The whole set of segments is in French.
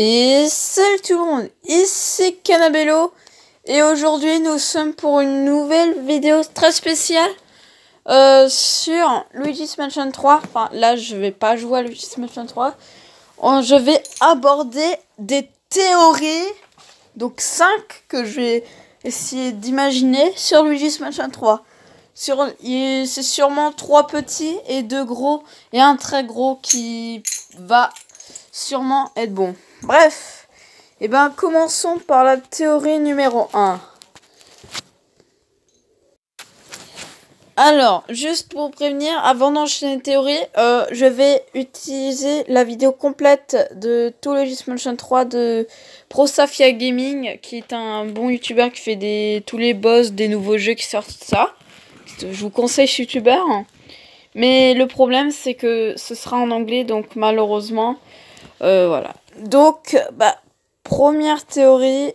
Et salut tout le monde, ici Canabello et aujourd'hui nous sommes pour une nouvelle vidéo très spéciale euh, sur Luigi's Mansion 3. Enfin là je vais pas jouer à Luigi's Mansion 3. Je vais aborder des théories, donc 5 que je vais essayer d'imaginer sur Luigi's Mansion 3. Sur, c'est sûrement 3 petits et deux gros et un très gros qui va sûrement être bon. Bref, et eh ben commençons par la théorie numéro 1. Alors, juste pour prévenir, avant d'enchaîner les théories, euh, je vais utiliser la vidéo complète de tout Motion 3 de ProSafia Gaming, qui est un bon youtubeur qui fait des, tous les boss des nouveaux jeux qui sortent ça. Je vous conseille ce youtubeur. Mais le problème, c'est que ce sera en anglais, donc malheureusement, euh, voilà. Donc, bah, première théorie,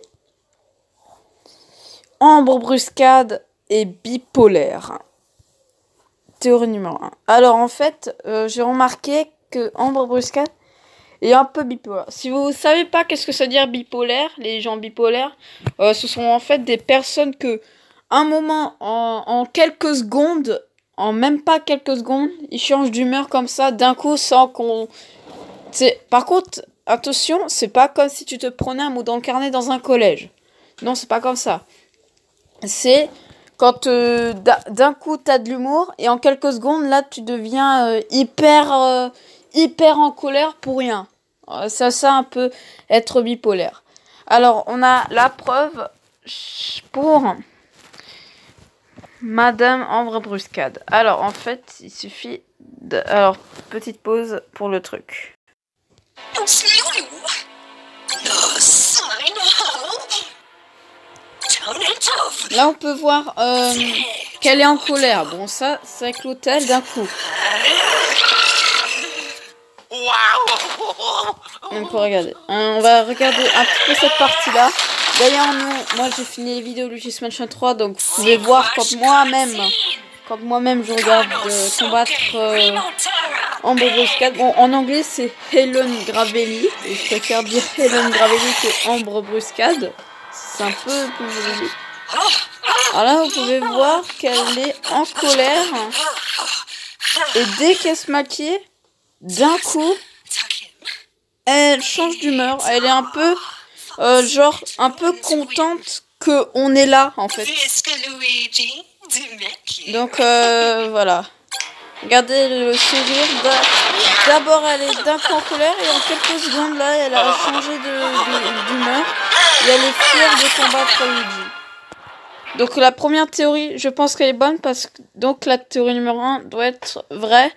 Ambre Bruscade est bipolaire. Théorie numéro 1. Alors en fait, euh, j'ai remarqué que Ambre Bruscade est un peu bipolaire. Si vous ne savez pas qu'est-ce que ça veut dire bipolaire, les gens bipolaires, euh, ce sont en fait des personnes que, un moment, en quelques secondes, en même pas quelques secondes, ils changent d'humeur comme ça, d'un coup, sans qu'on par contre, attention, c'est pas comme si tu te prenais un mot dans le carnet dans un collège. Non, c'est pas comme ça. C'est quand euh, d'un coup t'as de l'humour et en quelques secondes là tu deviens euh, hyper euh, hyper en colère pour rien. Ça, ça un peu être bipolaire. Alors on a la preuve pour Madame Ambre Bruscade. Alors en fait il suffit de... Alors petite pause pour le truc. Là, on peut voir euh, qu'elle est en colère. Bon, ça, c'est avec elle d'un coup. On peut regarder. Hein, on va regarder un petit peu cette partie-là. D'ailleurs, moi, j'ai fini les vidéos Luigi's Mansion 3, donc vous pouvez voir quand moi-même quand moi-même je regarde euh, combattre euh, en Bon, en anglais c'est Helen Gravelli, et je préfère dire Helen Gravelli que Ambre Bruscade. C'est un peu plus joli. Alors là, vous pouvez voir qu'elle est en colère. Et dès qu'elle se maquille, d'un coup, elle change d'humeur. Elle est un peu, euh, genre, un peu contente qu'on est là, en fait. Donc euh, voilà. Regardez le sourire. D'abord, elle est d'un cran colère et en quelques secondes, là, elle a oh. changé d'humeur. et elle est fière de combattre Luigi. Donc la première théorie, je pense qu'elle est bonne parce que donc la théorie numéro 1 doit être vraie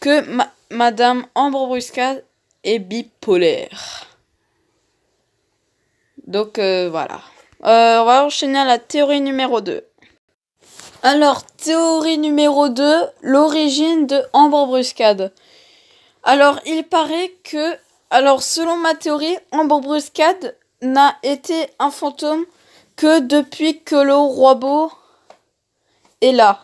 que Madame Ambre Brusca est bipolaire. Donc euh, voilà. Euh, on va enchaîner à la théorie numéro 2. Alors, théorie numéro 2, l'origine de Ambre Bruscade. Alors, il paraît que, alors, selon ma théorie, Ambre Bruscade n'a été un fantôme que depuis que le roi beau est là.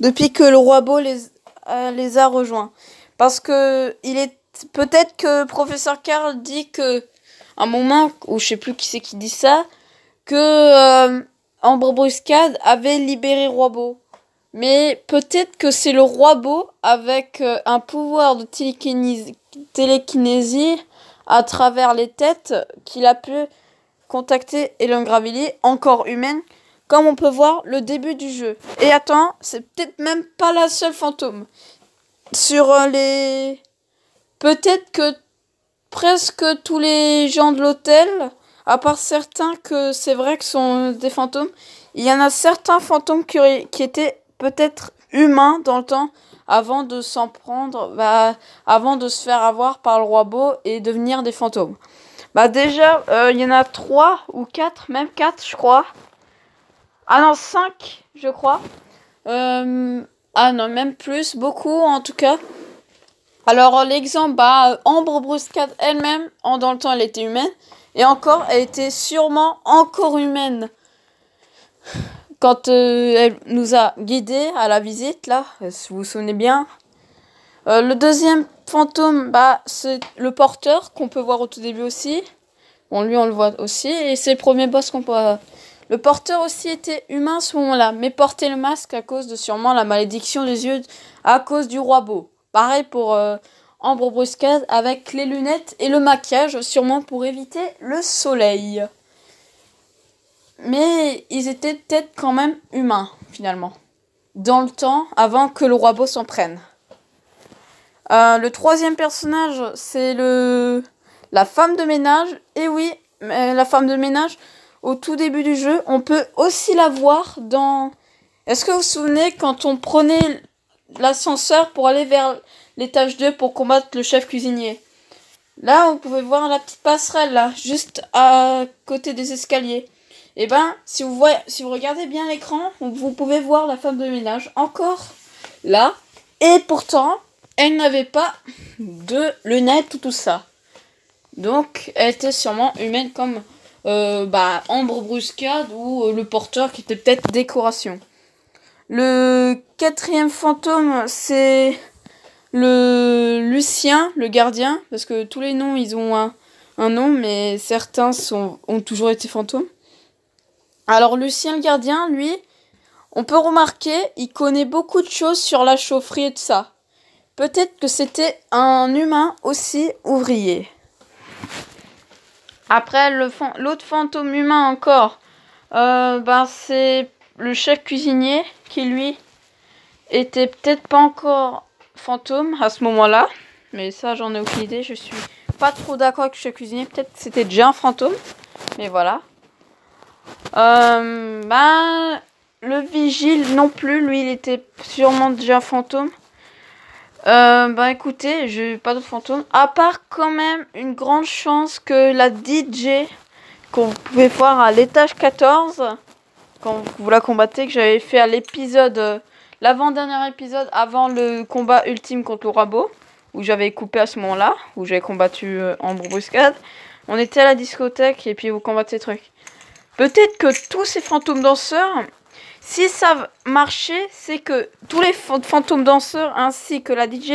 Depuis que le roi beau les, euh, les a rejoints. Parce que il est peut-être que professeur Karl dit que à un moment ou je sais plus qui c'est qui dit ça que euh, Ambre Bruscade avait libéré Beau. Mais peut-être que c'est le Beau avec euh, un pouvoir de télékinésie, à travers les têtes qu'il a pu contacter le Gravillier, encore humaine, comme on peut voir le début du jeu. Et attends, c'est peut-être même pas la seule fantôme. Sur euh, les... Peut-être que presque tous les gens de l'hôtel à part certains que c'est vrai que sont des fantômes, il y en a certains fantômes qui, étaient peut-être humains dans le temps avant de s'en prendre, bah, avant de se faire avoir par le roi beau et devenir des fantômes. Bah déjà, euh, il y en a trois ou quatre, même quatre, je crois. Ah non, 5, je crois. Euh, ah non, même plus, beaucoup en tout cas. Alors l'exemple, bah, Ambre 4 elle-même, en dans le temps elle était humaine, et encore, elle était sûrement encore humaine. Quand euh, elle nous a guidés à la visite, là, si vous vous souvenez bien. Euh, le deuxième fantôme, bah, c'est le porteur qu'on peut voir au tout début aussi. Bon, lui, on le voit aussi. Et c'est le premier boss qu'on peut. Euh, le porteur aussi était humain à ce moment-là, mais portait le masque à cause de sûrement la malédiction des yeux, à cause du roi beau. Pareil pour. Ambre Brusquette avec les lunettes et le maquillage, sûrement pour éviter le soleil. Mais ils étaient peut-être quand même humains, finalement. Dans le temps, avant que le roi beau s'en prenne. Euh, le troisième personnage, c'est le la femme de ménage. Et oui, la femme de ménage, au tout début du jeu, on peut aussi la voir dans... Est-ce que vous vous souvenez quand on prenait l'ascenseur pour aller vers l'étage 2 pour combattre le chef cuisinier. Là, vous pouvez voir la petite passerelle, là, juste à côté des escaliers. Et eh ben, si vous, voyez, si vous regardez bien l'écran, vous pouvez voir la femme de ménage encore là. Et pourtant, elle n'avait pas de lunettes ou tout ça. Donc, elle était sûrement humaine comme euh, bah, Ambre Bruscade ou euh, le porteur qui était peut-être décoration. Le quatrième fantôme, c'est le Lucien, le gardien, parce que tous les noms, ils ont un, nom, mais certains sont, ont toujours été fantômes. Alors Lucien, le gardien, lui, on peut remarquer, il connaît beaucoup de choses sur la chaufferie et de ça. Peut-être que c'était un humain aussi ouvrier. Après, l'autre fantôme humain encore, euh, ben c'est le chef cuisinier qui lui était peut-être pas encore fantôme à ce moment-là. Mais ça, j'en ai aucune idée. Je suis pas trop d'accord avec ce cuisinier. Peut-être c'était déjà un fantôme. Mais voilà. Euh, ben, le vigile non plus. Lui, il était sûrement déjà un fantôme. Euh, ben écoutez, j'ai pas de fantôme. À part quand même une grande chance que la DJ qu'on pouvait voir à l'étage 14, quand vous la combattez, que j'avais fait à l'épisode euh, l'avant-dernier épisode avant le combat ultime contre le Rabo, où j'avais coupé à ce moment-là, où j'avais combattu en euh, bruscade. On était à la discothèque et puis vous combattez ces trucs. Peut-être que tous ces fantômes danseurs, si savent marcher, c'est que tous les fantômes danseurs ainsi que la DJ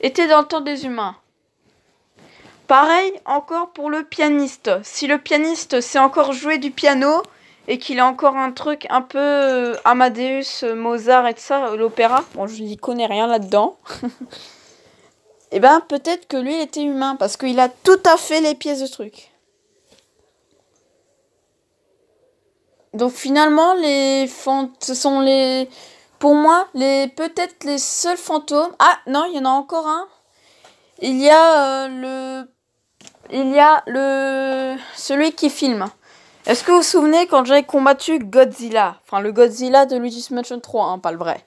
étaient dans le temps des humains. Pareil encore pour le pianiste. Si le pianiste sait encore jouer du piano, et qu'il a encore un truc un peu euh, Amadeus, euh, Mozart et tout ça, l'opéra. Bon, je n'y connais rien là-dedans. Eh ben peut-être que lui, il était humain parce qu'il a tout à fait les pièces de truc. Donc finalement, les ce sont les pour moi les peut-être les seuls fantômes. Ah non, il y en a encore un. Il y a euh, le il y a le celui qui filme. Est-ce que vous vous souvenez quand j'ai combattu Godzilla Enfin, le Godzilla de Luigi's Mansion 3, hein, pas le vrai.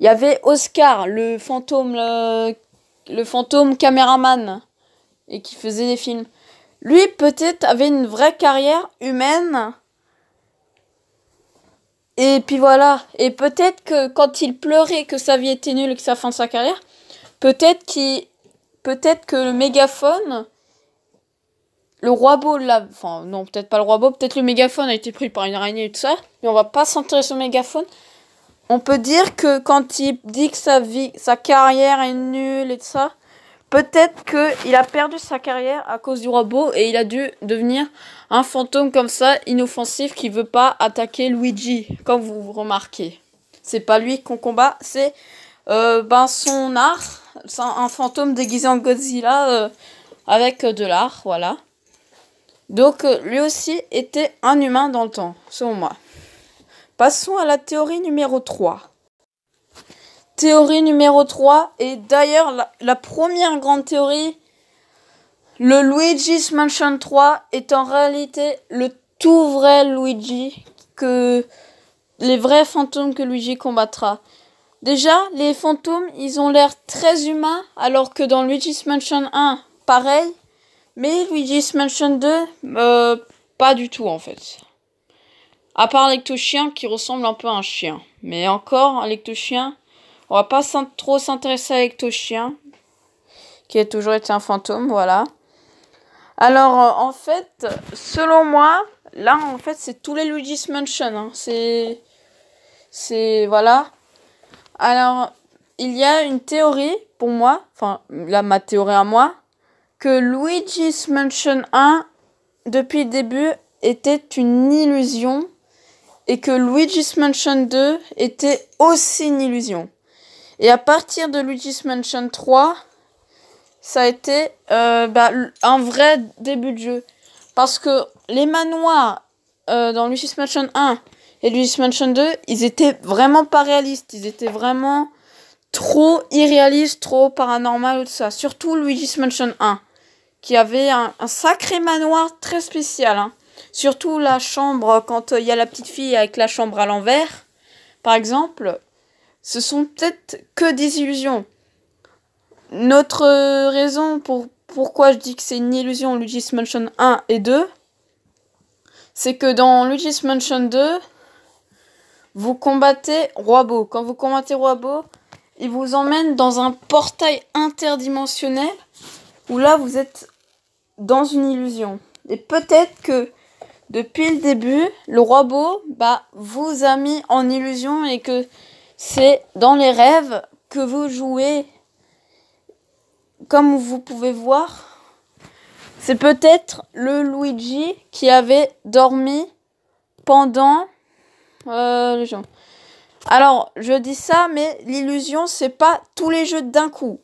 Il y avait Oscar, le fantôme, le, fantôme caméraman, et qui faisait des films. Lui, peut-être, avait une vraie carrière humaine. Et puis voilà. Et peut-être que quand il pleurait que sa vie était nulle et que ça fin de sa carrière, peut-être qu'il, peut-être que le mégaphone le roi beau là, enfin non, peut-être pas le roi beau, peut-être le mégaphone a été pris par une araignée et tout ça, mais on va pas s'intéresser au mégaphone. On peut dire que quand il dit que sa vie, sa carrière est nulle et tout ça, peut-être qu'il a perdu sa carrière à cause du roi beau et il a dû devenir un fantôme comme ça, inoffensif, qui veut pas attaquer Luigi, comme vous remarquez. C'est pas lui qu'on combat, c'est euh, ben son art, un fantôme déguisé en Godzilla euh, avec euh, de l'art, voilà. Donc euh, lui aussi était un humain dans le temps, selon moi. Passons à la théorie numéro 3. Théorie numéro 3 est d'ailleurs la, première grande théorie. Le Luigi's Mansion 3 est en réalité le tout vrai Luigi que les vrais fantômes que Luigi combattra. Déjà, les fantômes, ils ont l'air très humains alors que dans Luigi's Mansion 1, pareil, mais Luigi's Mansion 2, euh, pas du tout en fait. À part Chien, qui ressemble un peu à un chien. Mais encore, Chien, on va pas trop s'intéresser à Chien, qui a toujours été un fantôme, voilà. Alors euh, en fait, selon moi, là en fait c'est tous les Luigi's Mansion. Hein. C'est. C'est. Voilà. Alors, il y a une théorie pour moi, enfin, là ma théorie à moi, que Luigi's Mansion 1, depuis le début, était une illusion et que Luigi's Mansion 2 était aussi une illusion. Et à partir de Luigi's Mansion 3, ça a été euh, bah, un vrai début de jeu. Parce que les manoirs euh, dans Luigi's Mansion 1 et Luigi's Mansion 2, ils étaient vraiment pas réalistes. Ils étaient vraiment trop irréalistes, trop paranormal, ça. Surtout Luigi's Mansion 1 qui avait un, sacré manoir très spécial. Hein. Surtout la chambre, quand euh, il y a la petite fille avec la chambre à l'envers, par exemple, ce sont peut-être que des illusions. Notre raison pour pourquoi je dis que c'est une illusion Luigi's Mansion 1 et 2, c'est que dans Luigi's Mansion 2, vous combattez Robo. Quand vous combattez Robo, il vous emmène dans un portail interdimensionnel où là vous êtes dans une illusion. Et peut-être que depuis le début, le robot bah, vous a mis en illusion et que c'est dans les rêves que vous jouez. Comme vous pouvez voir, c'est peut-être le Luigi qui avait dormi pendant euh, les gens Alors, je dis ça, mais l'illusion, c'est pas tous les jeux d'un coup.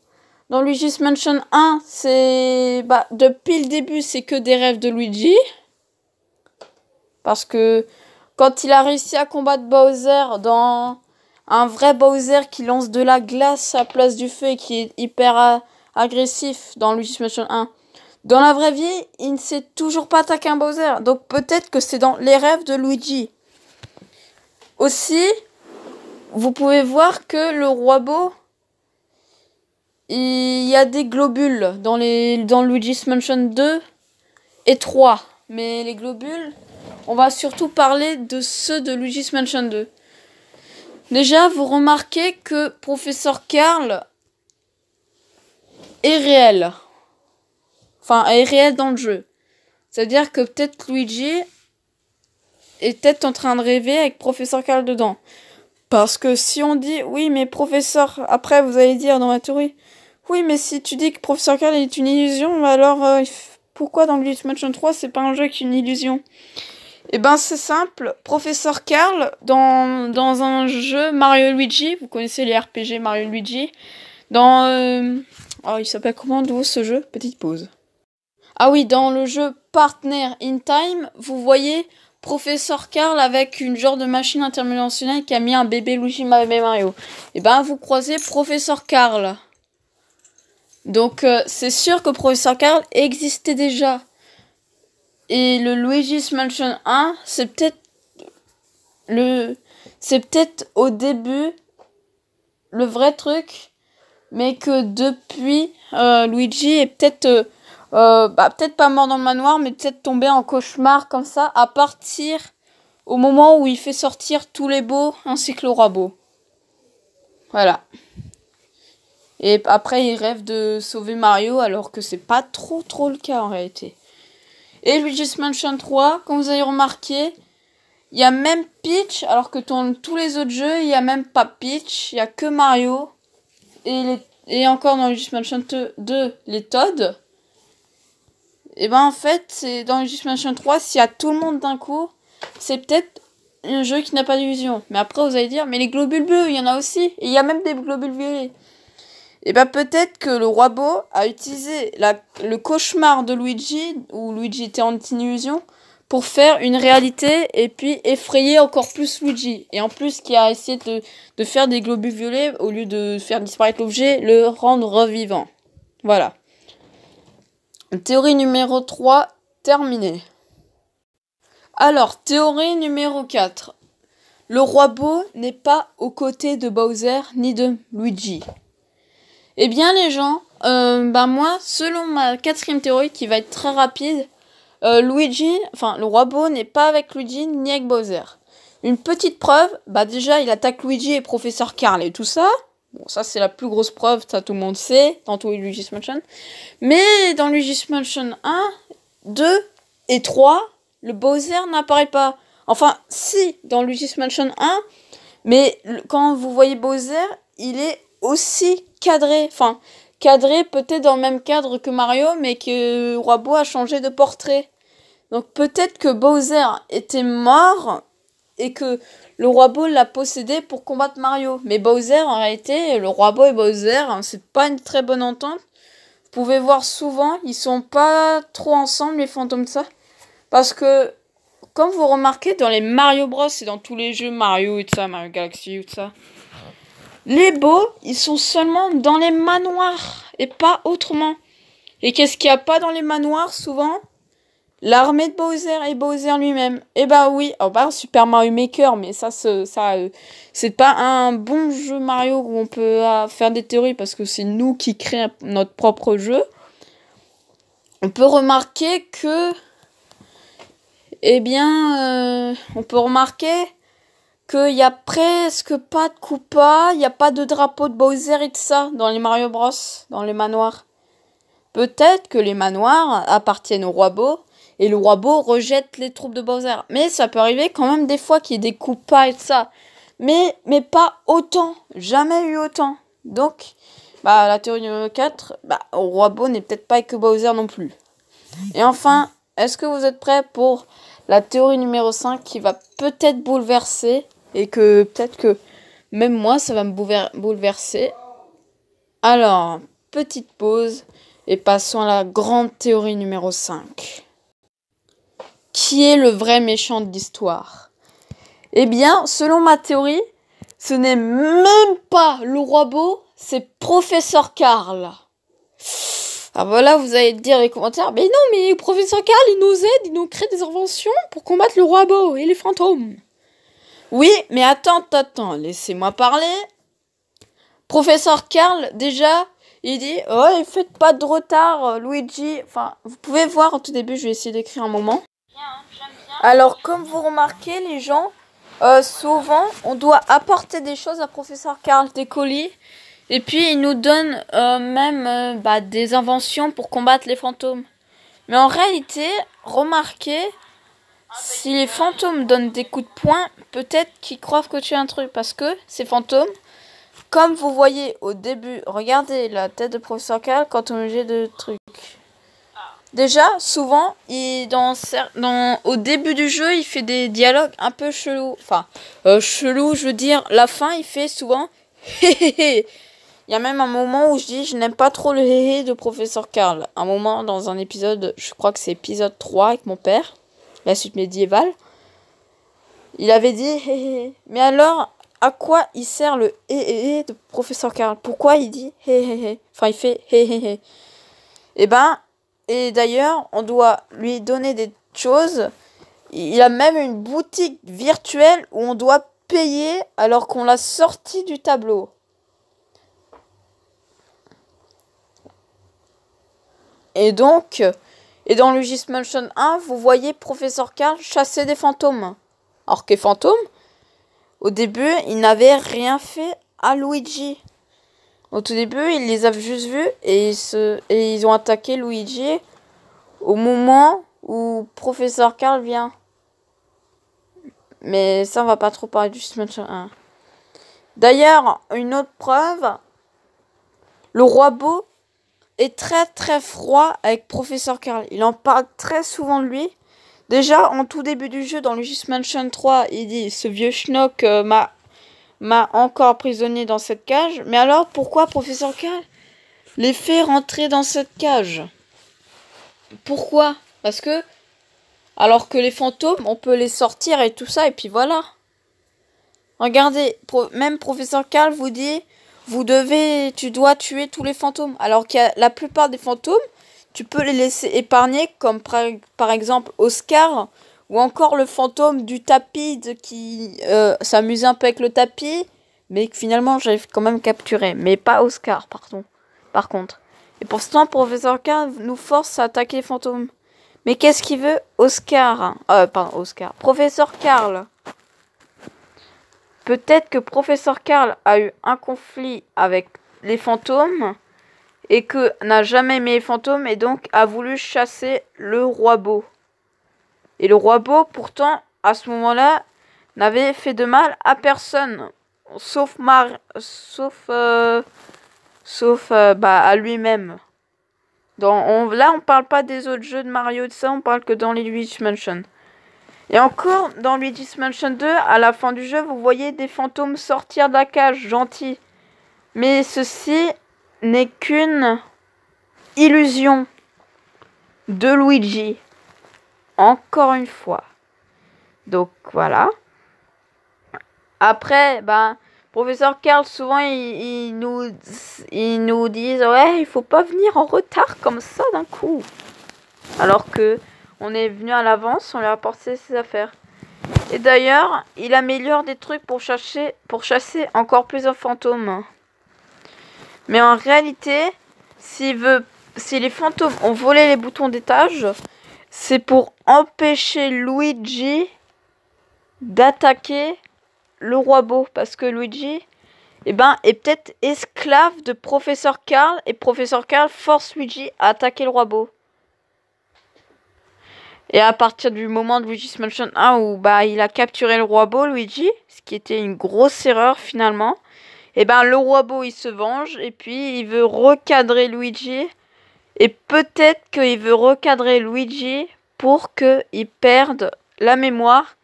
Dans Luigi's Mansion 1, c'est. Bah, depuis le début, c'est que des rêves de Luigi. Parce que quand il a réussi à combattre Bowser dans un vrai Bowser qui lance de la glace à place du feu et qui est hyper agressif dans Luigi's Mansion 1. Dans la vraie vie, il ne sait toujours pas attaquer un Bowser. Donc peut-être que c'est dans les rêves de Luigi. Aussi, vous pouvez voir que le roi Beau il y a des globules dans, les, dans Luigi's Mansion 2 et 3. Mais les globules, on va surtout parler de ceux de Luigi's Mansion 2. Déjà, vous remarquez que Professeur Carl est réel. Enfin, est réel dans le jeu. C'est-à-dire que peut-être Luigi est en train de rêver avec Professeur Carl dedans. Parce que si on dit oui, mais professeur, après vous allez dire dans la théorie, oui, mais si tu dis que Professeur Karl est une illusion, alors euh, pourquoi dans Luigi's Mansion 3 c'est pas un jeu qui est une illusion Eh ben c'est simple, Professeur Carl, dans, un jeu Mario Luigi, vous connaissez les RPG Mario Luigi, dans... Euh, oh, il s'appelle comment d'où ce jeu Petite pause. Ah oui, dans le jeu Partner in Time, vous voyez Professeur Carl avec une genre de machine interdimensionnelle qui a mis un bébé Luigi Mario. Et eh ben vous croisez Professeur Carl. Donc euh, c'est sûr que Professeur Carl existait déjà. Et le Luigi's Mansion 1, c'est peut-être le au début le vrai truc mais que depuis euh, Luigi est peut-être euh, bah, peut-être pas mort dans le manoir mais peut-être tombé en cauchemar comme ça à partir au moment où il fait sortir tous les beaux ainsi que le roi beau. Voilà. Et après, il rêve de sauver Mario, alors que c'est pas trop trop le cas en réalité. Et Luigi's Mansion 3, comme vous avez remarqué, il y a même Peach, alors que dans tous les autres jeux, il y a même pas Peach, il y a que Mario. Et, encore dans Luigi's Mansion 2, les Todd. Et ben en fait, c'est dans Luigi's Mansion 3, s'il y a tout le monde d'un coup, c'est peut-être un jeu qui n'a pas d'illusion. Mais après, vous allez dire, mais les globules bleus, il y en a aussi. Et il y a même des globules violets. Et eh bien peut-être que le roi Beau a utilisé le cauchemar de Luigi, où Luigi était en illusion, pour faire une réalité et puis effrayer encore plus Luigi. Et en plus, qui a essayé de, de faire des globules violets, au lieu de faire disparaître l'objet, le rendre revivant. Voilà. Théorie numéro 3, terminée. Alors, théorie numéro 4. Le roi Beau n'est pas aux côtés de Bowser ni de Luigi. Eh bien les gens, euh, bah, moi, selon ma quatrième théorie qui va être très rapide, euh, Luigi, enfin le roi Beau n'est pas avec Luigi ni avec Bowser. Une petite preuve, bah déjà il attaque Luigi et professeur Carl et tout ça. Bon, ça c'est la plus grosse preuve, ça tout le monde sait, dans tout Luigi's Mansion. Mais dans Luigi's Mansion 1, 2 et 3, le Bowser n'apparaît pas. Enfin, si, dans Luigi's Mansion 1, mais quand vous voyez Bowser, il est aussi cadré. Enfin, cadré peut-être dans le même cadre que Mario, mais que beau a changé de portrait. Donc peut-être que Bowser était mort et que le roi Beau l'a possédé pour combattre Mario. Mais Bowser, en réalité, le roi Beau et Bowser, hein, c'est pas une très bonne entente. Vous pouvez voir souvent, ils sont pas trop ensemble, les fantômes de ça. Parce que, comme vous remarquez, dans les Mario Bros et dans tous les jeux Mario et tout ça, Mario Galaxy et tout ça, les beaux, ils sont seulement dans les manoirs et pas autrement. Et qu'est-ce qu'il n'y a pas dans les manoirs souvent L'armée de Bowser et Bowser lui-même. Eh ben oui, on oh ben, parle Super Mario Maker, mais ça, ça, euh, c'est pas un bon jeu Mario où on peut euh, faire des théories parce que c'est nous qui créons notre propre jeu. On peut remarquer que, eh bien, euh, on peut remarquer qu'il y a presque pas de Koopa, il n'y a pas de drapeau de Bowser et de ça dans les Mario Bros, dans les manoirs. Peut-être que les manoirs appartiennent au roi Beau et le roi Beau rejette les troupes de Bowser. Mais ça peut arriver quand même des fois qu'il y ait des Koopas et de ça. Mais, mais pas autant, jamais eu autant. Donc, bah, la théorie numéro 4, bah, le roi Beau n'est peut-être pas que Bowser non plus. Et enfin, est-ce que vous êtes prêts pour la théorie numéro 5 qui va peut-être bouleverser et que peut-être que même moi, ça va me bouleverser. Alors, petite pause et passons à la grande théorie numéro 5. Qui est le vrai méchant de l'histoire Eh bien, selon ma théorie, ce n'est même pas le roi beau, c'est professeur Karl. Ah voilà, vous allez dire les commentaires, mais non, mais professeur Karl, il nous aide, il nous crée des inventions pour combattre le roi beau et les fantômes. Oui, mais attends, attends, laissez-moi parler. Professeur Karl, déjà, il dit ne oh, faites pas de retard, euh, Luigi. Enfin, vous pouvez voir au tout début, je vais essayer d'écrire un moment. Alors, comme vous remarquez, les gens, euh, souvent, on doit apporter des choses à professeur Karl, des colis. Et puis, il nous donne euh, même bah, des inventions pour combattre les fantômes. Mais en réalité, remarquez, si les fantômes donnent des coups de poing, peut-être qu'ils croient que tu es un truc. Parce que ces fantômes, comme vous voyez au début, regardez la tête de professeur Carl quand on lui jette de trucs. Déjà, souvent, il, dans, au début du jeu, il fait des dialogues un peu chelous. Enfin, euh, chelou, je veux dire, la fin, il fait souvent hé Il y a même un moment où je dis je n'aime pas trop le hé de professeur Carl. Un moment dans un épisode, je crois que c'est épisode 3 avec mon père la suite médiévale, il avait dit Mais alors, à quoi il sert le hé de professeur Carl Pourquoi il dit hé hé hé Enfin, il fait hé hé hé. Eh ben, et d'ailleurs, on doit lui donner des choses. Il a même une boutique virtuelle où on doit payer alors qu'on l'a sorti du tableau. Et donc, et dans Luigi's Mansion 1, vous voyez Professeur Carl chasser des fantômes. Alors que fantômes, au début, ils n'avaient rien fait à Luigi. Au tout début, ils les avaient juste vus et ils, ils ont attaqué Luigi au moment où Professeur Carl vient. Mais ça, on va pas trop parler du Mansion 1. D'ailleurs, une autre preuve, le roi beau est très très froid avec Professeur Carl. Il en parle très souvent de lui. Déjà, en tout début du jeu, dans Luigi's Mansion 3, il dit Ce vieux schnock euh, m'a, encore prisonnier dans cette cage. Mais alors, pourquoi Professeur Karl les fait rentrer dans cette cage Pourquoi Parce que. Alors que les fantômes, on peut les sortir et tout ça, et puis voilà. Regardez, même Professeur Carl vous dit vous devez, tu dois tuer tous les fantômes. Alors qu'il y a la plupart des fantômes, tu peux les laisser épargner, comme par, exemple Oscar, ou encore le fantôme du tapis qui euh, s'amuse s'amusait un peu avec le tapis, mais finalement j'ai quand même capturé. Mais pas Oscar, pardon. Par contre. Et pour ce temps, Professeur Carl nous force à attaquer les fantômes. Mais qu'est-ce qu'il veut Oscar. Euh, pardon, Oscar. Professeur Karl. Peut-être que Professeur Karl a eu un conflit avec les fantômes et que n'a jamais aimé les fantômes et donc a voulu chasser le roi beau. Et le roi beau, pourtant, à ce moment-là, n'avait fait de mal à personne, sauf sauf, euh, euh, bah, à lui-même. Dans, on, là, on parle pas des autres jeux de Mario de ça, on parle que dans les Witch Mansion. Et encore, dans Luigi's Mansion 2, à la fin du jeu, vous voyez des fantômes sortir de la cage, gentils. Mais ceci n'est qu'une illusion de Luigi. Encore une fois. Donc voilà. Après, ben, professeur Karl, souvent, il, nous, ils nous disent, ouais, il faut pas venir en retard comme ça d'un coup. Alors que on est venu à l'avance, on lui a apporté ses affaires. Et d'ailleurs, il améliore des trucs pour chasser, pour chasser encore plus de fantômes. Mais en réalité, si les fantômes ont volé les boutons d'étage, c'est pour empêcher Luigi d'attaquer le roi beau. Parce que Luigi eh ben, est peut-être esclave de professeur Karl et professeur Karl force Luigi à attaquer le roi beau. Et à partir du moment de Luigi's Mansion 1 où bah, il a capturé le roi beau, Luigi, ce qui était une grosse erreur finalement, et eh ben le roi beau il se venge et puis il veut recadrer Luigi. Et peut-être qu'il veut recadrer Luigi pour qu'il perde la mémoire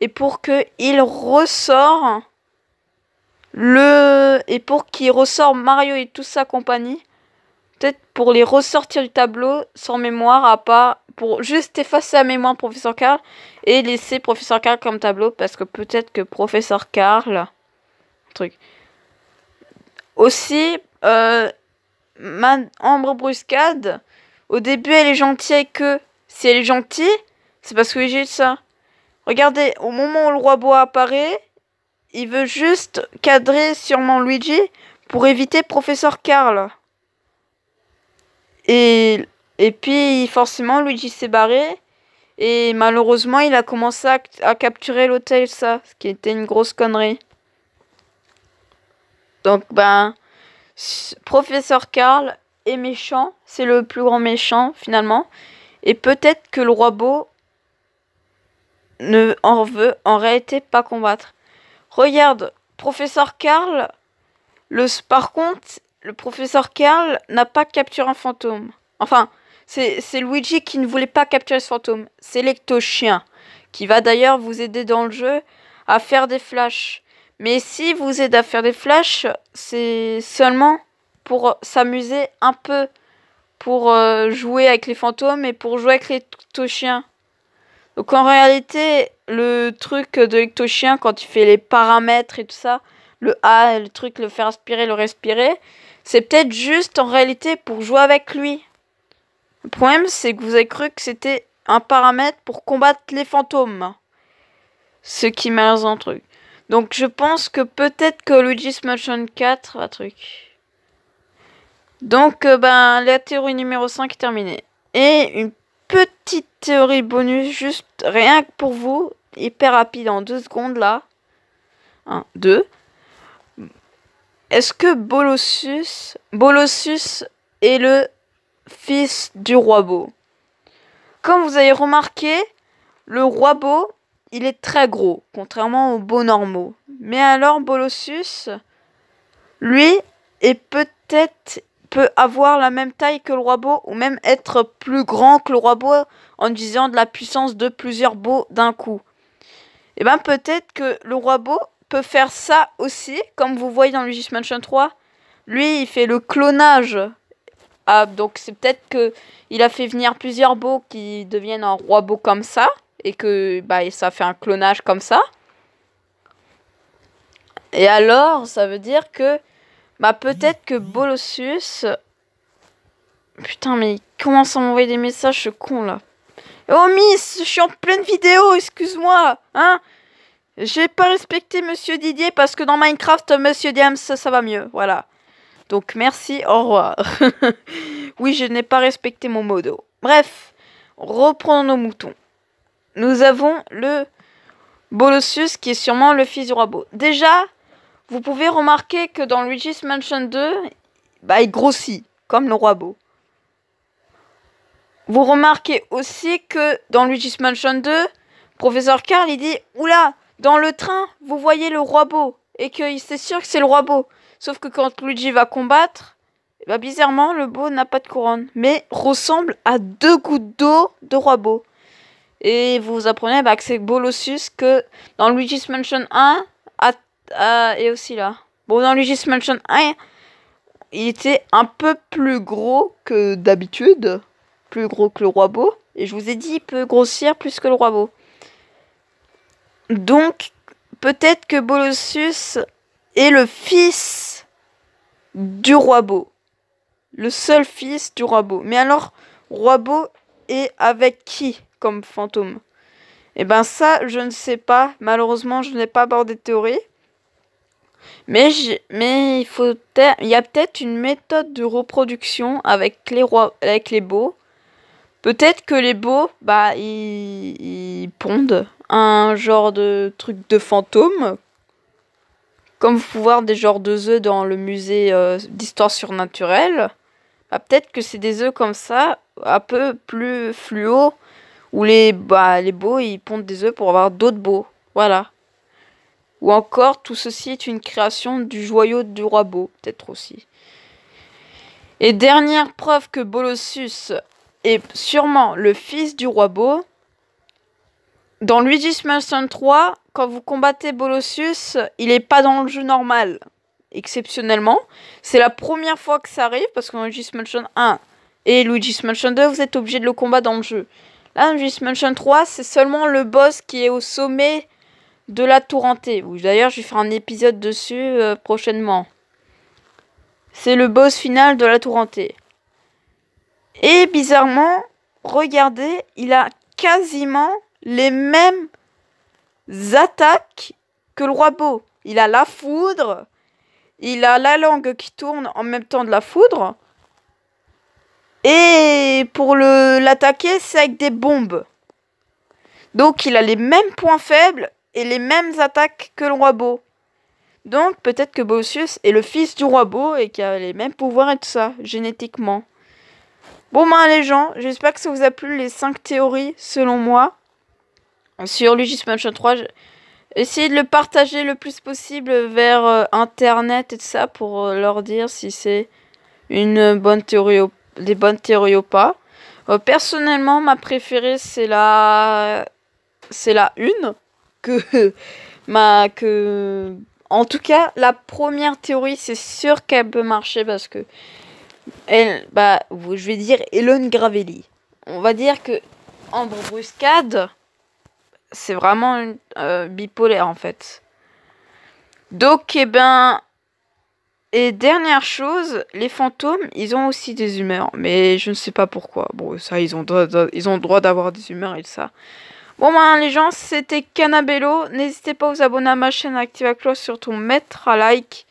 et pour qu'il ressort le. Et pour qu'il ressort Mario et toute sa compagnie. Peut-être pour les ressortir du tableau sans mémoire à part pour juste effacer la mémoire professeur Karl et laisser professeur Karl comme tableau parce que peut-être que professeur Karl truc. Aussi euh, Ambre Bruscade au début elle est gentille avec eux. Si elle est gentille, c'est parce que j'ai ça. Regardez, au moment où le roi bois apparaît, il veut juste cadrer sûrement Luigi pour éviter professeur Karl. Et et puis forcément, Luigi s'est barré. Et malheureusement, il a commencé à, capturer l'hôtel, ça, ce qui était une grosse connerie. Donc, ben, professeur Karl est méchant, c'est le plus grand méchant finalement. Et peut-être que le roi beau ne en veut en réalité pas combattre. Regarde, professeur Karl, le, par contre, le professeur Karl n'a pas capturé un fantôme. Enfin, c'est Luigi qui ne voulait pas capturer ce fantôme. C'est l'ecto-chien qui va d'ailleurs vous aider dans le jeu à faire des flashs. Mais si vous aide à faire des flashs, c'est seulement pour s'amuser un peu, pour euh, jouer avec les fantômes et pour jouer avec l'ectochien. Donc en réalité, le truc de l'ecto-chien, quand il fait les paramètres et tout ça, le A, le truc, le faire respirer le respirer, c'est peut-être juste en réalité pour jouer avec lui. Le problème, c'est que vous avez cru que c'était un paramètre pour combattre les fantômes. Ce qui m'a un truc. Donc je pense que peut-être que Luigi's Mansion 4, un truc. Donc euh, ben la théorie numéro 5 est terminée. Et une petite théorie bonus juste rien que pour vous, hyper rapide en deux secondes là. Un, deux. Est-ce que Bolossus Bolossus est le fils du roi Beau. Comme vous avez remarqué, le roi Beau, il est très gros, contrairement aux beaux normaux. Mais alors Bolossus, lui, est peut-être peut avoir la même taille que le roi Beau ou même être plus grand que le roi Beau en disant de la puissance de plusieurs beaux d'un coup. Et eh bien peut-être que le roi Beau peut faire ça aussi, comme vous voyez dans Luigi's Mansion 3. Lui, il fait le clonage ah, donc c'est peut-être que il a fait venir plusieurs beaux qui deviennent un roi beau comme ça et que bah ça fait un clonage comme ça. Et alors, ça veut dire que bah peut-être que Bolossus Putain, mais il commence à m'envoyer des messages ce con là. Oh miss, je suis en pleine vidéo, excuse-moi, hein J'ai pas respecté monsieur Didier parce que dans Minecraft monsieur Diams ça va mieux, voilà. Donc merci, au revoir. oui, je n'ai pas respecté mon modo. Bref, reprenons nos moutons. Nous avons le bolossus qui est sûrement le fils du roi Beau. Déjà, vous pouvez remarquer que dans Luigi's Mansion 2, bah, il grossit, comme le roi Beau. Vous remarquez aussi que dans Luigi's Mansion 2, Professeur Carl, il dit Oula, dans le train, vous voyez le roi Beau. Et que c'est sûr que c'est le roi Beau. Sauf que quand Luigi va combattre, eh ben, bizarrement, le beau n'a pas de couronne, mais ressemble à deux gouttes d'eau de roi beau. Et vous apprenez bah, que c'est Bolossus que dans Luigi's Mansion 1 et aussi là. Bon, dans Luigi's Mansion 1, il était un peu plus gros que d'habitude, plus gros que le roi beau. Et je vous ai dit, il peut grossir plus que le roi beau. Donc, peut-être que Bolossus est le fils du roi Beau. Le seul fils du roi Beau. Mais alors, roi Beau est avec qui comme fantôme Et eh ben ça, je ne sais pas. Malheureusement, je n'ai pas abordé de théorie. Mais, mais il, faut il y a peut-être une méthode de reproduction avec les, rois, avec les beaux. Peut-être que les beaux, bah, ils, ils pondent un genre de truc de fantôme comme vous pouvez voir des genres de œufs dans le musée euh, d'histoire surnaturelle, bah, peut-être que c'est des œufs comme ça, un peu plus fluo, où les, bah, les beaux, ils pondent des œufs pour avoir d'autres beaux. Voilà. Ou encore, tout ceci est une création du joyau du roi beau, peut-être aussi. Et dernière preuve que Bolossus est sûrement le fils du roi beau, dans Luigi's Mansion 3, quand vous combattez Bolossus, il est pas dans le jeu normal, exceptionnellement. C'est la première fois que ça arrive, parce que Luigi's Mansion 1 et Luigi's Mansion 2, vous êtes obligé de le combattre dans le jeu. Là, Luigi's Mansion 3, c'est seulement le boss qui est au sommet de la tour hantée. D'ailleurs, je vais faire un épisode dessus euh, prochainement. C'est le boss final de la tour Et bizarrement, regardez, il a quasiment les mêmes attaques que le roi Beau. Il a la foudre, il a la langue qui tourne en même temps de la foudre. Et pour le l'attaquer, c'est avec des bombes. Donc il a les mêmes points faibles et les mêmes attaques que le roi Beau. Donc peut-être que Boosius est le fils du roi Beau et qu'il a les mêmes pouvoirs et tout ça, génétiquement. Bon ben les gens, j'espère que ça vous a plu les 5 théories selon moi sur Luigi's Mansion 3. Essayez de le partager le plus possible vers euh, Internet et tout ça pour euh, leur dire si c'est une bonne théorie ou, des bonnes théories pas. Euh, personnellement, ma préférée, c'est la... C'est la une que... que... En tout cas, la première théorie, c'est sûr qu'elle peut marcher parce que... Elle, bah, je vais dire Elon Gravelli. On va dire que en bruscade, c'est vraiment euh, bipolaire en fait. Donc, eh ben. Et dernière chose, les fantômes, ils ont aussi des humeurs, mais je ne sais pas pourquoi. Bon, ça, ils ont, le ils ont droit d'avoir des humeurs et ça. Bon ben les gens, c'était Canabello. N'hésitez pas à vous abonner à ma chaîne, à activer la cloche, surtout mettre à like.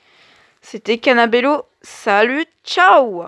C'était Canabello. Salut, ciao